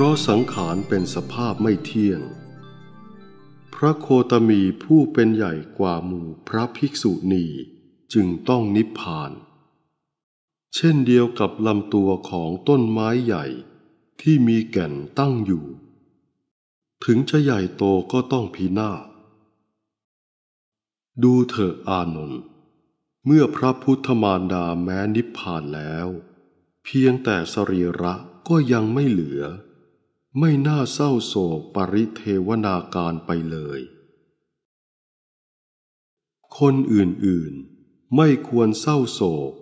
พราะสังขารเป็นสภาพไม่เที่ยง พระโคตมีผู้เป็นใหญ่กว่าหมู่พระภิกษุณีจึงต้องนิพพาน เช่นเดียวกับลำตัวของต้นไม้ใหญ่ที่มีแก่นตั้งอยู่ ถึงจะใหญ่โตก็ต้องพินาศดูเถอะอานนท์เมื่อพระพุทธมารดาแม้นิพพานแล้ว เพียงแต่สรีระก็ยังไม่เหลือไม่น่าเศร้าโศกปริเทวนาการไปเลย คนอื่นๆไม่ควรเศร้าโศก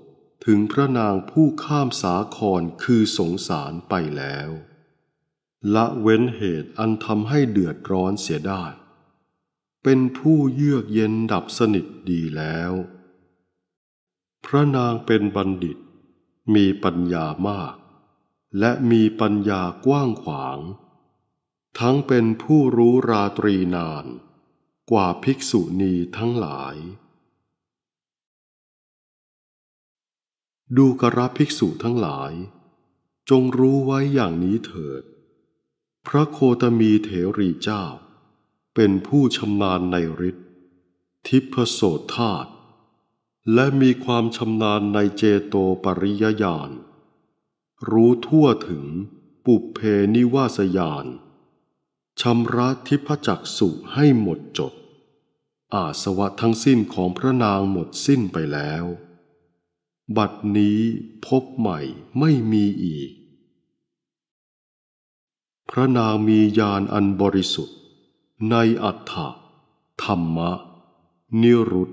ถึงพระนางผู้ข้ามสาครคือสงสารไปแล้ว ละเว้นเหตุอันทำให้เดือดร้อนเสียได้ เป็นผู้เยือกเย็นดับสนิทดีแล้ว พระนางเป็นบัณฑิตมีปัญญามากและมีปัญญากว้างขวาง ทั้งเป็นผู้รู้ราตรีนาน กว่าภิกษุณีทั้งหลาย ดูกระภิกษุทั้งหลาย จงรู้ไว้อย่างนี้เถิด พระโคตมีเถรีเจ้า เป็นผู้ชำนาญในฤทธิ์ทิพโสธาต และมีความชำนาญในเจโตปริยญาณรู้ทั่วถึงปุเพนิวาสยาน ชำระทิพจักสุให้หมดจด อาสวะทั้งสิ้นของพระนางหมดสิ้นไปแล้ว บัดนี้พบใหม่ไม่มีอีก พระนางมีญาณอันบริสุทธิ์ ในอัฏฐะธรรมะนิรุต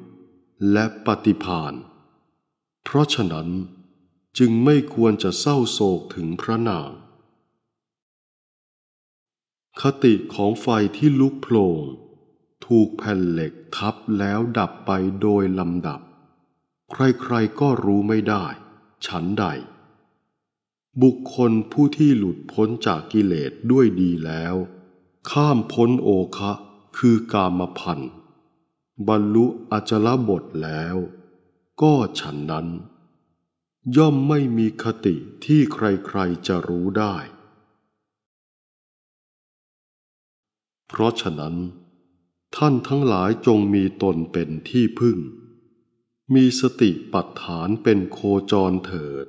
และปฏิพาน เพราะฉะนั้นจึงไม่ควรจะเศร้าโศกถึงพระนาม คติของไฟที่ลุกโผล่ถูกแผ่นเหล็กทับแล้วดับไปโดยลำดับ ใครๆก็รู้ไม่ได้ ฉันใด บุคคลผู้ที่หลุดพ้นจากกิเลสด้วยดีแล้ว ข้ามพ้นโอคะ คือกามพันธ์บรรลุอจลบทแล้วก็ฉันนั้นย่อมไม่มีคติที่ใครๆจะรู้ได้ เพราะฉะนั้น ท่านทั้งหลายจงมีตนเป็นที่พึ่ง มีสติปัฏฐานเป็นโคจรเถิด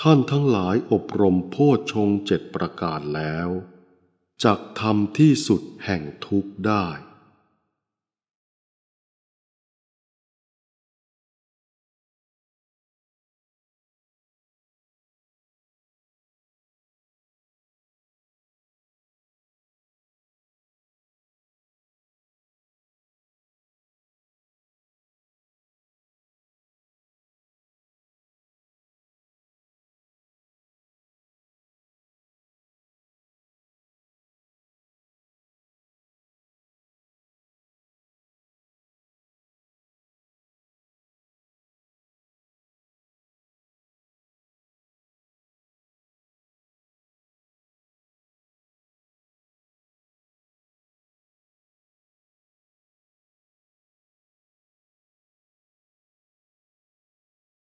ท่านทั้งหลายอบรมโพชงเจ็ดประการแล้วจักทำที่สุดแห่งทุกข์ได้